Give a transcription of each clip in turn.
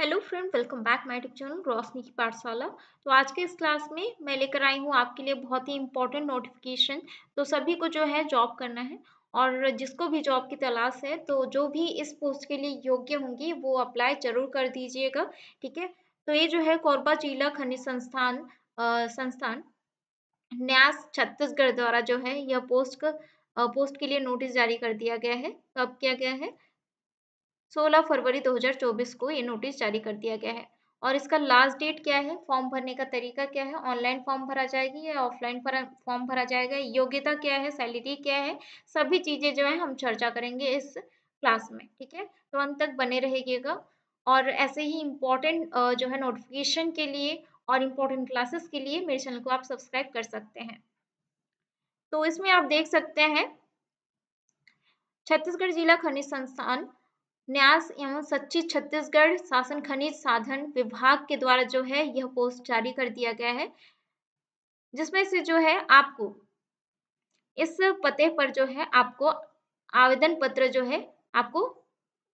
hello friend welcome back my YouTube channel Roshni की पाठशाला तो आज के इस क्लास में मैं लेकर आई हूँ आपके लिए बहुत ही इंपॉर्टेंट नोटिफिकेशन तो सभी को जो है जॉब करना है और जिसको भी जॉब की तलाश है तो जो भी इस पोस्ट के लिए योग्य होंगी वो अप्लाई जरूर कर दीजिएगा ठीक है तो ये जो है कोरबा जिला खनिज संस्थान आ, संस्थान न्यास छत्तीसगढ़ द्वारा जो है यह पोस्ट का पोस्ट के लिए नोटिस जारी कर दिया गया है कब किया गया है 16 फरवरी 2024 को ये नोटिस जारी कर दिया गया है और इसका लास्ट डेट क्या है फॉर्म भरने का तरीका क्या है ऑनलाइन फॉर्म भरा जाएगी या ऑफलाइन फॉर्म भरा जाएगा योग्यता क्या है सैलरी क्या है सभी चीज़ें जो है हम चर्चा करेंगे इस क्लास में ठीक है तो अंत तक बने रहिएगा और ऐसे ही इम्पोर्टेंट जो है नोटिफिकेशन के लिए और इम्पोर्टेंट क्लासेस के लिए मेरे चैनल को आप सब्सक्राइब कर सकते हैं तो इसमें आप देख सकते हैं छत्तीसगढ़ जिला खनिज संस्थान न्यास एवं सच्ची छत्तीसगढ़ शासन खनिज साधन विभाग के द्वारा जो है यह पोस्ट जारी कर दिया गया है जिसमें से जो है आपको इस पते पर जो है आपको आवेदन पत्र जो है आपको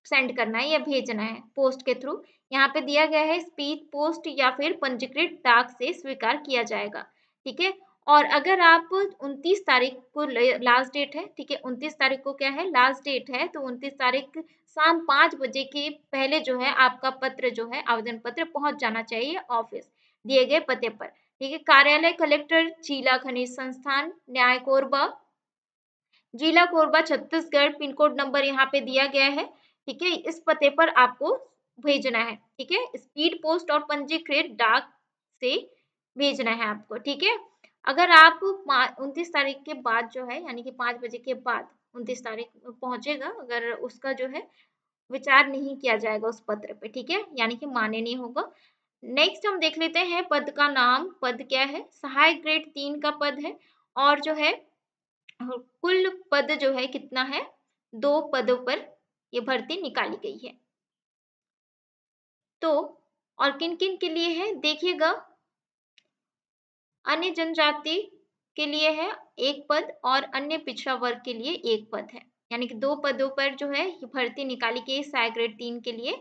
सेंड करना है या भेजना है पोस्ट के थ्रू यहाँ पे दिया गया है स्पीड पोस्ट या फिर पंजीकृत डाक से स्वीकार किया जाएगा ठीक है और अगर आप उनतीस तारीख को लास्ट डेट है ठीक है उनतीस तारीख को क्या है लास्ट डेट है तो उनतीस तारीख शाम पाँच बजे के पहले जो है आपका पत्र जो है आवेदन पत्र पहुंच जाना चाहिए ऑफिस दिए गए पते पर ठीक है कार्यालय कलेक्टर जिला खनिज संस्थान न्याय कोरबा जिला Korba Chhattisgarh pin code number यहाँ पे दिया गया है ठीक है इस पते पर आपको भेजना है ठीक है स्पीड पोस्ट और पंजीकृत डाक से भेजना है आपको ठीक है अगर आप उनतीस तारीख के बाद जो है यानी कि पाँच बजे के बाद उनतीस तारीख पहुंचेगा अगर उसका जो है विचार नहीं किया जाएगा उस पत्र पे ठीक है यानी कि मान्य नहीं होगा नेक्स्ट हम देख लेते हैं पद का नाम पद क्या है सहायक ग्रेड तीन का पद है और जो है कुल पद जो है कितना है दो पदों पर ये भर्ती निकाली गई है तो और किन किन के लिए है देखिएगा अन्य जनजाति के लिए है एक पद और अन्य पिछड़ा वर्ग के लिए एक पद है यानी कि दो पदों पर जो है भर्ती निकाली गई सहायक ग्रेड तीन के लिए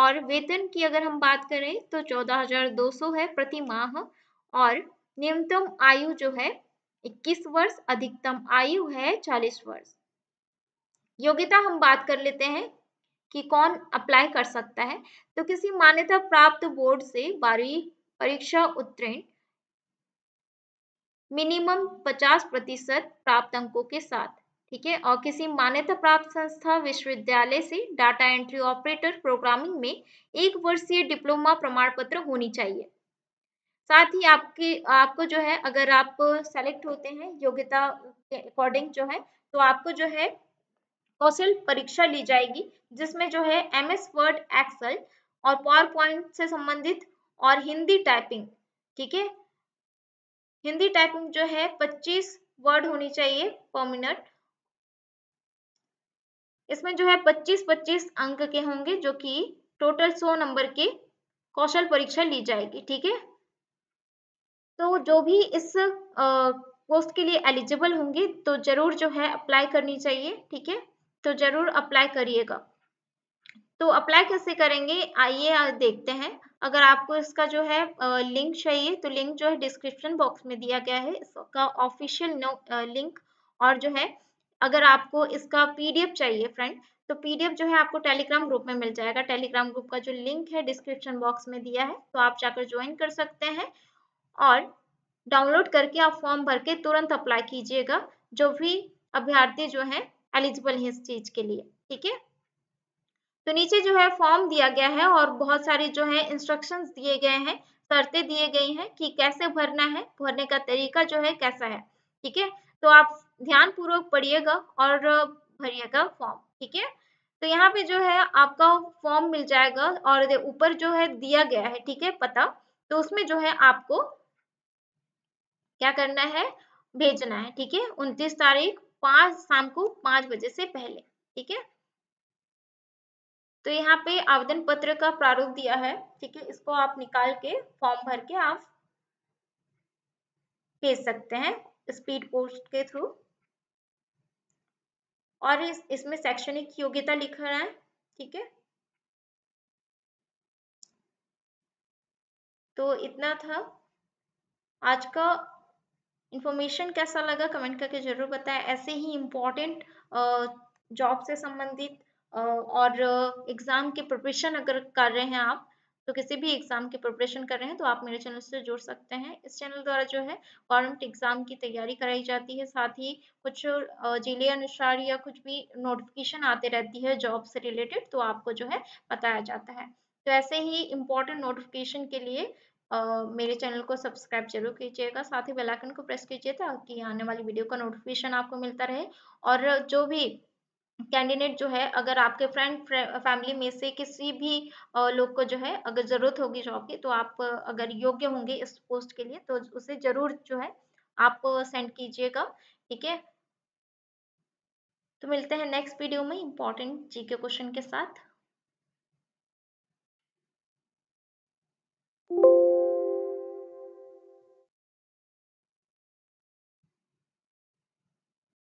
और वेतन की अगर हम बात करें तो सौ है प्रति माह और न्यूनतम आयु जो है 21 वर्ष अधिकतम आयु है 40 वर्ष योग्यता हम बात कर लेते हैं कि कौन अप्लाई कर सकता है तो किसी मान्यता प्राप्त बोर्ड से बारहवीं परीक्षा उत्तीर्ण मिनिमम 50 प्रतिशत प्राप्त अंकों के साथ ठीक है और किसी मान्यता प्राप्त संस्था विश्वविद्यालय से डाटा एंट्री ऑपरेटर प्रोग्रामिंग में एक वर्षीय डिप्लोमा प्रमाण पत्र होनी चाहिए साथ ही आपके आपको जो है अगर आप सेलेक्ट होते हैं योग्यता के अकॉर्डिंग जो है तो आपको जो है कौशल परीक्षा ली जाएगी जिसमें जो है एम एस वर्ड एक्सल और पावर पॉइंट से संबंधित और हिंदी टाइपिंग ठीक है हिंदी टाइपिंग जो है 25 वर्ड होनी चाहिए पर मिनट इसमें जो है 25-25 अंक के होंगे जो कि टोटल 100 नंबर के कौशल परीक्षा ली जाएगी ठीक है तो जो भी इस पोस्ट के लिए एलिजिबल होंगे तो जरूर जो है अप्लाई करनी चाहिए ठीक है तो जरूर अप्लाई करिएगा तो अप्लाई कैसे करेंगे आइए देखते हैं अगर आपको इसका जो है लिंक चाहिए तो लिंक जो है डिस्क्रिप्शन बॉक्स में दिया गया है इसका ऑफिशियल लिंक और जो है अगर आपको इसका पीडीएफ चाहिए फ्रेंड तो पीडीएफ जो है आपको टेलीग्राम ग्रुप में मिल जाएगा टेलीग्राम ग्रुप का जो लिंक है डिस्क्रिप्शन बॉक्स में दिया है तो आप जाकर ज्वाइन कर सकते हैं और डाउनलोड करके आप फॉर्म भर के तुरंत अप्लाई कीजिएगा जो भी अभ्यर्थी जो है एलिजिबल है इस चीज के लिए ठीक है तो नीचे जो है फॉर्म दिया गया है और बहुत सारे जो है इंस्ट्रक्शंस दिए गए हैं शर्तें दिए गई हैं कि कैसे भरना है भरने का तरीका जो है कैसा है ठीक है तो आप ध्यान पूर्वक पढ़िएगा और भरिएगा फॉर्म ठीक है तो यहाँ पे जो है आपका फॉर्म मिल जाएगा और ऊपर जो है दिया गया है ठीक है पता तो उसमें जो है आपको क्या करना है भेजना है ठीक है उनतीस तारीख पांच शाम को पांच बजे से पहले ठीक है तो यहाँ पे आवेदन पत्र का प्रारूप दिया है ठीक है इसको आप निकाल के फॉर्म भर के आप भेज सकते हैं स्पीड पोस्ट के थ्रू और इस इसमें शैक्षणिक योग्यता लिखा है ठीक है तो इतना था आज का इंफॉर्मेशन कैसा लगा कमेंट करके जरूर बताएं ऐसे ही इम्पोर्टेंट जॉब से संबंधित और एग्ज़ाम के प्रिपरेशन अगर कर रहे हैं आप तो किसी भी एग्ज़ाम के प्रिपरेशन कर रहे हैं तो आप मेरे चैनल से जुड़ सकते हैं इस चैनल द्वारा जो है गवर्नमेंट एग्ज़ाम की तैयारी कराई जाती है साथ ही कुछ जिले अनुसार या कुछ भी नोटिफिकेशन आते रहती है जॉब से रिलेटेड तो आपको जो है बताया जाता है तो ऐसे ही इम्पोर्टेंट नोटिफिकेशन के लिए आ, मेरे चैनल को सब्सक्राइब जरूर कीजिएगा साथ ही बेलाइकन को प्रेस कीजिए ताकि आने वाली वीडियो का नोटिफिकेशन आपको मिलता रहे और जो भी कैंडिडेट जो है अगर आपके फ्रेंड फैमिली में से किसी भी लोग को जो है अगर जरूरत होगी जॉब की तो आप अगर योग्य होंगे इस पोस्ट के लिए तो उसे जरूर जो है आप सेंड कीजिएगा ठीक है तो मिलते हैं नेक्स्ट वीडियो में इंपॉर्टेंट जीके क्वेश्चन के साथ